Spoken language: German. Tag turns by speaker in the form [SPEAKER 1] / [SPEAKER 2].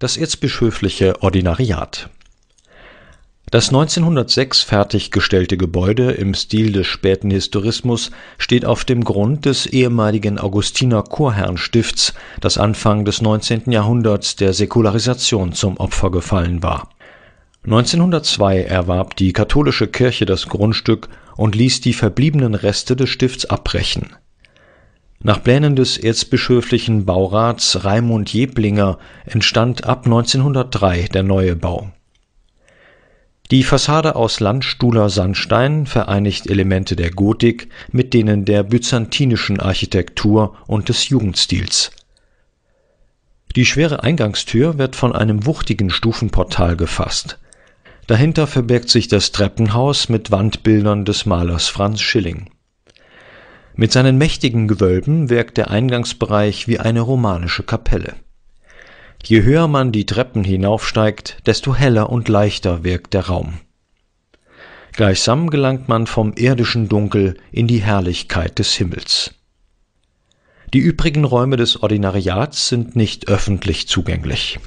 [SPEAKER 1] Das erzbischöfliche Ordinariat. Das 1906 fertiggestellte Gebäude im Stil des späten Historismus steht auf dem Grund des ehemaligen Augustiner-Chorherrnstifts, das Anfang des 19. Jahrhunderts der Säkularisation zum Opfer gefallen war. 1902 erwarb die katholische Kirche das Grundstück und ließ die verbliebenen Reste des Stifts abbrechen nach Plänen des erzbischöflichen Baurats Raimund Jeblinger entstand ab 1903 der neue Bau. Die Fassade aus Landstuhler Sandstein vereinigt Elemente der Gotik mit denen der byzantinischen Architektur und des Jugendstils. Die schwere Eingangstür wird von einem wuchtigen Stufenportal gefasst. Dahinter verbirgt sich das Treppenhaus mit Wandbildern des Malers Franz Schilling mit seinen mächtigen Gewölben wirkt der Eingangsbereich wie eine romanische Kapelle. Je höher man die Treppen hinaufsteigt, desto heller und leichter wirkt der Raum. Gleichsam gelangt man vom irdischen Dunkel in die Herrlichkeit des Himmels. Die übrigen Räume des Ordinariats sind nicht öffentlich zugänglich.